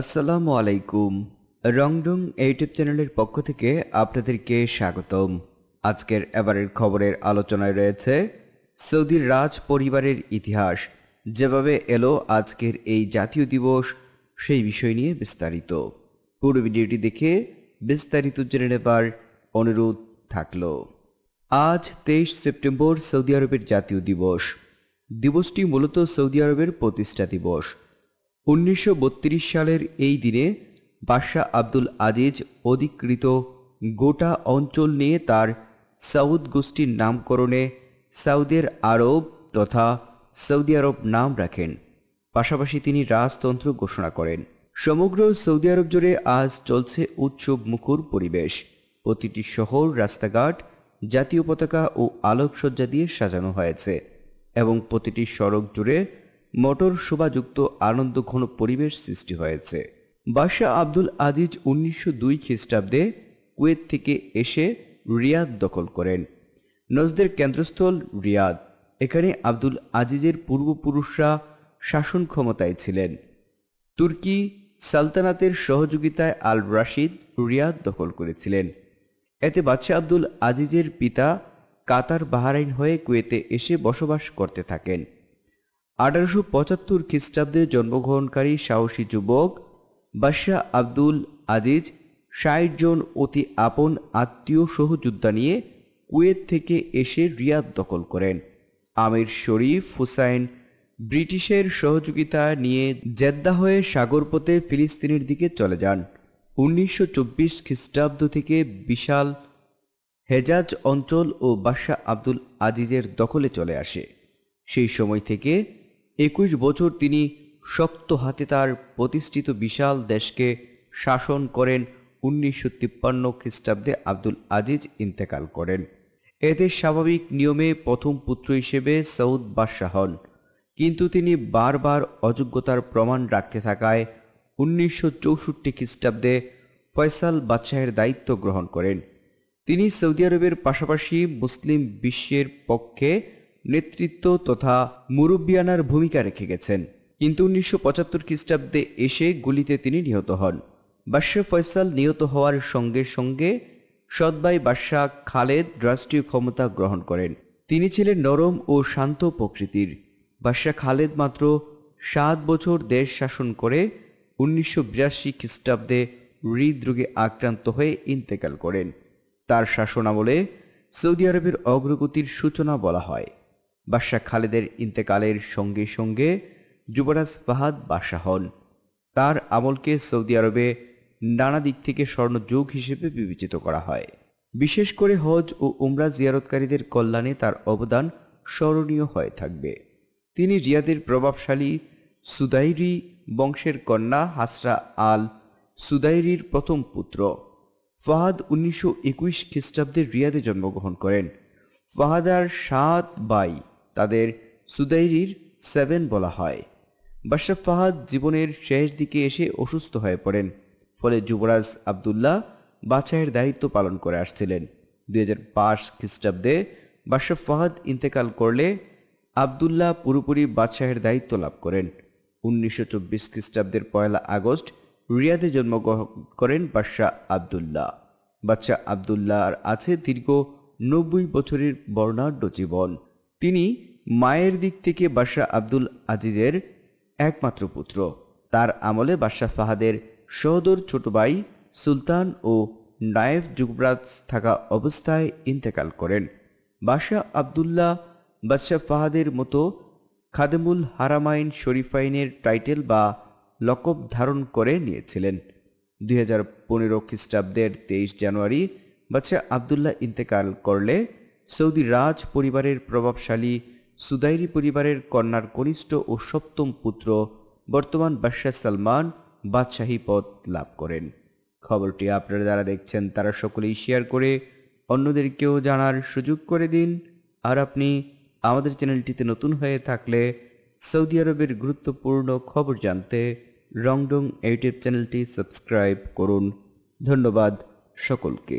আসসালামু আলাইকুম রংডং ইউটিউব চ্যানেলের পক্ষ থেকে আপনাদেরকে স্বাগতম আজকের এবারের খবরের আলোচনায় রয়েছে সৌদির রাজ পরিবারের ইতিহাস যেভাবে এলো আজকের এই জাতীয় দিবস সেই বিষয় নিয়ে বিস্তারিত পুরো ভিডিওটি দেখে বিস্তারিত জেনে নেবার অনুরোধ থাকল আজ তেইশ সেপ্টেম্বর সৌদি আরবের জাতীয় দিবস দিবসটি মূলত সৌদি আরবের প্রতিষ্ঠা দিবস উনিশশো সালের এই দিনে বাদশাহ আব্দুল আজিজ অধিকৃত গোটা অঞ্চল নিয়ে তার সাউদ গোষ্ঠীর নামকরণে সাউদের আরব তথা সৌদি আরব নাম রাখেন পাশাপাশি তিনি রাজতন্ত্র ঘোষণা করেন সমগ্র সৌদি আরব জুড়ে আজ চলছে উৎসব মুখর পরিবেশ প্রতিটি শহর রাস্তাঘাট জাতীয় পতাকা ও আলোকসজ্জা দিয়ে সাজানো হয়েছে এবং প্রতিটি সড়ক জুড়ে মটর শোভাযুক্ত আনন্দঘন পরিবেশ সৃষ্টি হয়েছে বাদশাহ আব্দুল আজিজ উনিশশো দুই খ্রিস্টাব্দে কুয়েত থেকে এসে রিয়াদ দখল করেন নজদের কেন্দ্রস্থল রিয়াদ এখানে আব্দুল আজিজের পূর্বপুরুষরা শাসন ক্ষমতায় ছিলেন তুর্কি সালতানাতের সহযোগিতায় আল রাশিদ রিয়াদ দখল করেছিলেন এতে বাদশাহ আব্দুল আজিজের পিতা কাতার বাহারাইন হয়ে কুয়েতে এসে বসবাস করতে থাকেন আঠারোশো পঁচাত্তর খ্রিস্টাব্দে জন্মগ্রহণকারী সাহসী যুবক বাদশাহ আব্দুল আজিজ ষাট জন অতি আপন আত্মীয় সহযোদ্ধা নিয়ে কুয়েত থেকে এসে রিয়াদ দখল করেন আমির শরীফ হুসাইন ব্রিটিশের সহযোগিতা নিয়ে জেদ্দা হয়ে সাগরপথে ফিলিস্তিনের দিকে চলে যান উনিশশো চব্বিশ খ্রিস্টাব্দ থেকে বিশাল হেজাজ অঞ্চল ও বাদশাহ আব্দুল আজিজের দখলে চলে আসে সেই সময় থেকে একুশ বছর তিনি শক্ত হাতে তার প্রতিষ্ঠিত বিশাল দেশকে শাসন করেন উনিশশো তিপ্পান্ন খ্রিস্টাব্দে আব্দুল আজিজ ইন্তেকাল করেন এতে স্বাভাবিক নিয়মে প্রথম পুত্র হিসেবে সৌদ বাদশাহ হন কিন্তু তিনি বারবার অযোগ্যতার প্রমাণ রাখতে থাকায় উনিশশো চৌষট্টি খ্রিস্টাব্দে ফয়সাল বাদশাহের দায়িত্ব গ্রহণ করেন তিনি সৌদি আরবের পাশাপাশি মুসলিম বিশ্বের পক্ষে নেতৃত্ব তথা মুরুব্বিয়ানার ভূমিকা রেখে গেছেন কিন্তু উনিশশো পঁচাত্তর খ্রিস্টাব্দে এসে গুলিতে তিনি নিহত হন বাদশাহ ফয়সাল নিহত হওয়ার সঙ্গে সঙ্গে সদ্বাই বাদশাহ খালেদ রাষ্ট্রীয় ক্ষমতা গ্রহণ করেন তিনি ছিলেন নরম ও শান্ত প্রকৃতির বাদশাহ খালেদ মাত্র সাত বছর দেশ শাসন করে উনিশশো বিরাশি খ্রিস্টাব্দে হৃদরোগে আক্রান্ত হয়ে ইন্তেকাল করেন তার শাসনামলে সৌদি আরবের অগ্রগতির সূচনা বলা হয় বাদশাহ খালেদের ইন্তেকালের সঙ্গে সঙ্গে যুবরাজ ফাহাদ বাদশাহ হন তার আমলকে সৌদি আরবে নানা দিক থেকে স্বর্ণযুগ হিসেবে বিবেচিত করা হয় বিশেষ করে হজ ও উমরা জিয়ারতকারীদের কল্যাণে তার অবদান স্মরণীয় হয়ে থাকবে তিনি রিয়াদের প্রভাবশালী সুদাইরি বংশের কন্যা হাসরা আল সুদাইরির প্রথম পুত্র ফাহাদ উনিশশো একুশ খ্রিস্টাব্দে রিয়াদে জন্মগ্রহণ করেন ফাহাদার সাত বাই তাদের সুদাইরির সেভেন বলা হয় বাশরাফ ফাহাদ জীবনের শেষ দিকে এসে অসুস্থ হয়ে পড়েন ফলে যুবরাজ আবদুল্লাহ বাদশাহের দায়িত্ব পালন করে আসছিলেন দুই হাজার পাঁচ খ্রিস্টাব্দে বাশরাফ ফাহাদ ইন্তেকাল করলে আবদুল্লাহ পুরোপুরি বাদশাহের দায়িত্ব লাভ করেন উনিশশো চব্বিশ খ্রিস্টাব্দের পয়লা আগস্ট রিয়াদে জন্মগ্রহণ করেন বাদশাহ আবদুল্লাহ বাদশাহ আর আছে দীর্ঘ নব্বই বছরের বর্ণাঢ্য জীবন তিনি মায়ের দিক থেকে বাদশাহ আব্দুল আজিজের একমাত্র পুত্র তার আমলে বাদশাহ ফাহাদের সহদর ছোট ভাই সুলতান ও নায়েব যুবরাজ থাকা অবস্থায় ইন্তেকাল করেন বাদশাহ আবদুল্লাহ বাদশাহ ফাহাদের মতো খাদেমুল হারামাইন শরীফাইনের টাইটেল বা লকব ধারণ করে নিয়েছিলেন দুই হাজার পনেরো খ্রিস্টাব্দের তেইশ জানুয়ারি বাদশাহ আবদুল্লাহ ইন্তেকাল করলে সৌদি রাজ পরিবারের প্রভাবশালী সুদাইরি পরিবারের কন্যার কনিষ্ঠ ও সপ্তম পুত্র বর্তমান বাদশাহ সালমান বাদশাহী পদ লাভ করেন খবরটি আপনারা যারা দেখছেন তারা সকলেই শেয়ার করে অন্যদেরকেও জানার সুযোগ করে দিন আর আপনি আমাদের চ্যানেলটিতে নতুন হয়ে থাকলে সৌদি আরবের গুরুত্বপূর্ণ খবর জানতে রংডং ইউটিউব চ্যানেলটি সাবস্ক্রাইব করুন ধন্যবাদ সকলকে